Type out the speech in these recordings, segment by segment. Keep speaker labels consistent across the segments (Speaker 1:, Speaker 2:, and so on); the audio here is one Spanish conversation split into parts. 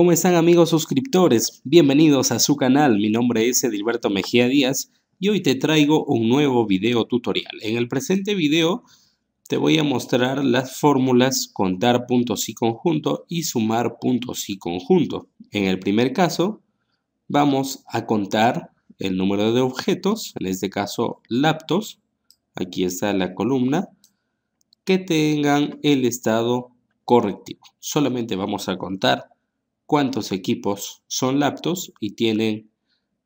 Speaker 1: ¿Cómo están amigos suscriptores? Bienvenidos a su canal, mi nombre es Edilberto Mejía Díaz y hoy te traigo un nuevo video tutorial. En el presente video te voy a mostrar las fórmulas contar puntos y conjunto y sumar puntos y conjunto. En el primer caso vamos a contar el número de objetos, en este caso laptops, aquí está la columna, que tengan el estado correctivo. Solamente vamos a contar cuántos equipos son laptops y tienen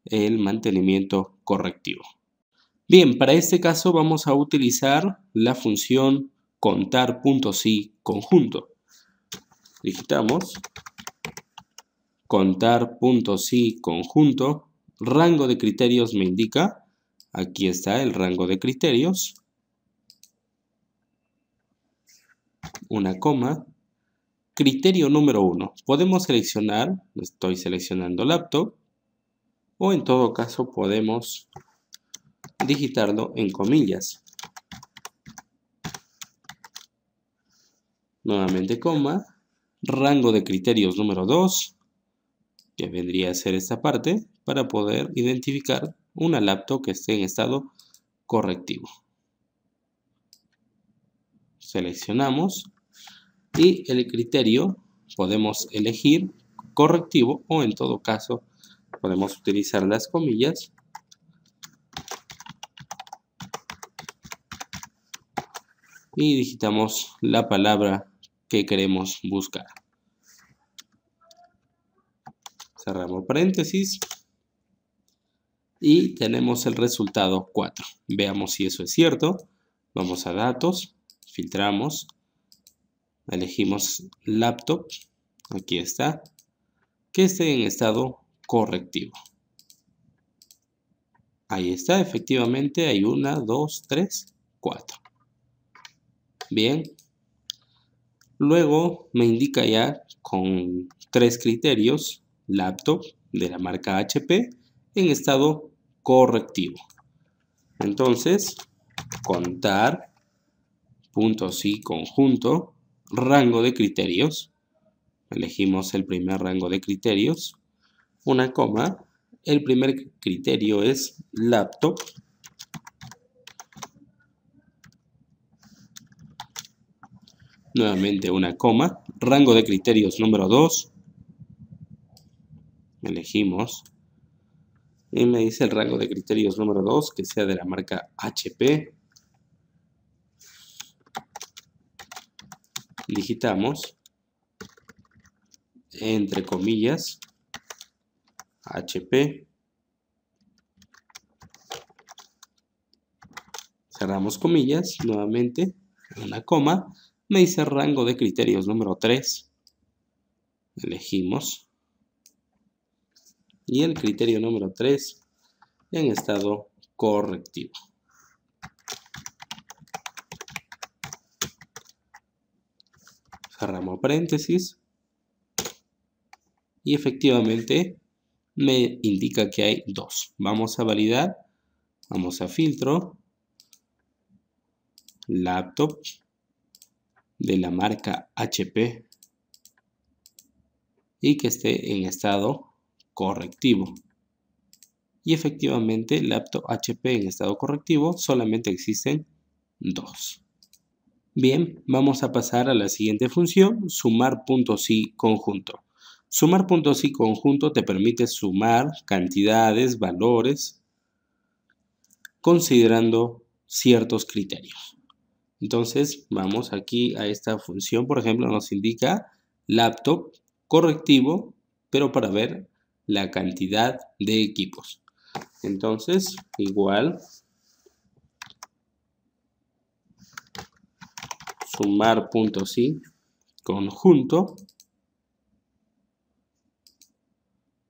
Speaker 1: el mantenimiento correctivo. Bien, para este caso vamos a utilizar la función contar.si conjunto. Digitamos contar.si conjunto. Rango de criterios me indica. Aquí está el rango de criterios. Una coma. Criterio número uno. Podemos seleccionar, estoy seleccionando laptop, o en todo caso podemos digitarlo en comillas. Nuevamente coma, rango de criterios número 2, que vendría a ser esta parte, para poder identificar una laptop que esté en estado correctivo. Seleccionamos y el criterio podemos elegir correctivo o en todo caso podemos utilizar las comillas y digitamos la palabra que queremos buscar. Cerramos paréntesis y tenemos el resultado 4. Veamos si eso es cierto. Vamos a datos, filtramos Elegimos laptop, aquí está, que esté en estado correctivo. Ahí está, efectivamente hay una, dos, tres, cuatro. Bien. Luego me indica ya con tres criterios, laptop de la marca HP en estado correctivo. Entonces, contar, puntos y conjunto, rango de criterios, elegimos el primer rango de criterios, una coma, el primer criterio es laptop, nuevamente una coma, rango de criterios número 2, elegimos, y me dice el rango de criterios número 2 que sea de la marca HP, digitamos entre comillas HP cerramos comillas nuevamente una coma me dice rango de criterios número 3 elegimos y el criterio número 3 en estado correctivo cerramos paréntesis y efectivamente me indica que hay dos. Vamos a validar, vamos a filtro, laptop de la marca HP y que esté en estado correctivo. Y efectivamente, laptop HP en estado correctivo solamente existen dos. Bien, vamos a pasar a la siguiente función, sumar puntos y conjunto. Sumar puntos y conjunto te permite sumar cantidades, valores, considerando ciertos criterios. Entonces, vamos aquí a esta función, por ejemplo, nos indica laptop correctivo, pero para ver la cantidad de equipos. Entonces, igual, sumar conjunto,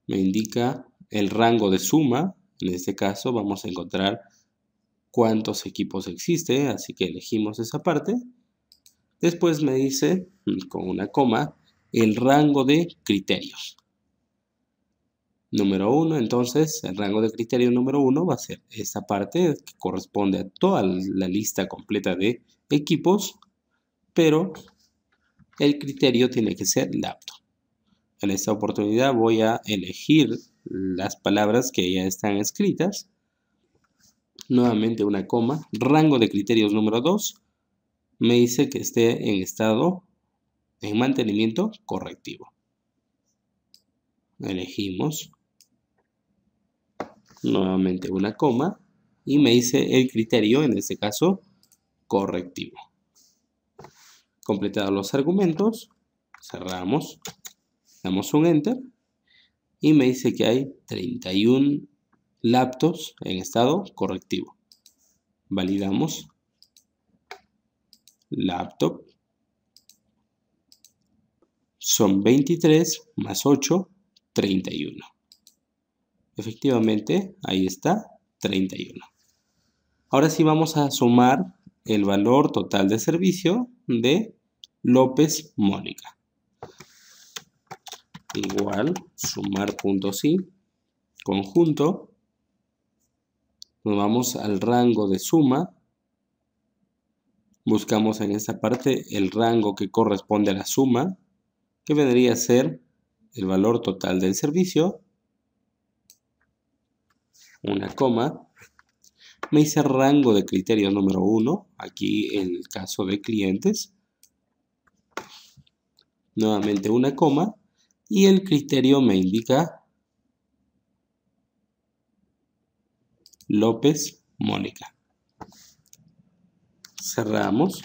Speaker 1: me indica el rango de suma, en este caso vamos a encontrar cuántos equipos existe, así que elegimos esa parte. Después me dice, mm, con una coma, el rango de criterios. Número 1, entonces, el rango de criterio número 1 va a ser esta parte que corresponde a toda la lista completa de equipos pero el criterio tiene que ser laptop. En esta oportunidad voy a elegir las palabras que ya están escritas. Nuevamente una coma. Rango de criterios número 2 me dice que esté en estado en mantenimiento correctivo. Elegimos nuevamente una coma y me dice el criterio, en este caso, correctivo completados los argumentos, cerramos, damos un enter y me dice que hay 31 laptops en estado correctivo. Validamos laptop. Son 23 más 8, 31. Efectivamente, ahí está, 31. Ahora sí vamos a sumar el valor total de servicio de López Mónica. Igual, sumar punto conjunto. Nos vamos al rango de suma. Buscamos en esta parte el rango que corresponde a la suma, que vendría a ser el valor total del servicio, una coma, me dice rango de criterio número uno aquí en el caso de clientes. Nuevamente una coma. Y el criterio me indica López Mónica. Cerramos.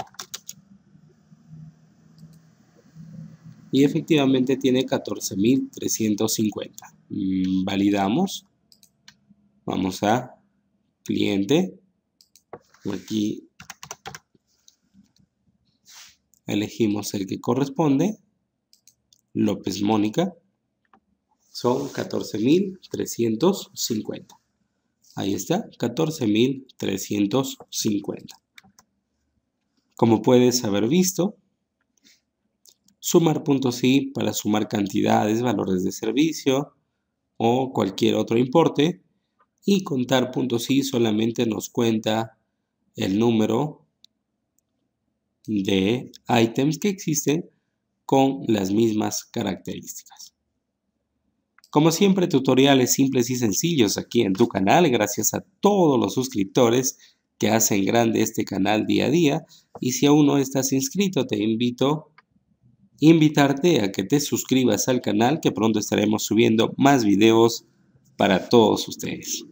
Speaker 1: Y efectivamente tiene 14.350. Mm, validamos. Vamos a cliente. Aquí elegimos el que corresponde. López Mónica. Son 14.350. Ahí está, 14.350. Como puedes haber visto, sumar para sumar cantidades, valores de servicio o cualquier otro importe, y contar puntos solamente nos cuenta el número de items que existen con las mismas características. Como siempre, tutoriales simples y sencillos aquí en tu canal, gracias a todos los suscriptores que hacen grande este canal día a día. Y si aún no estás inscrito, te invito invitarte a que te suscribas al canal, que pronto estaremos subiendo más videos para todos ustedes.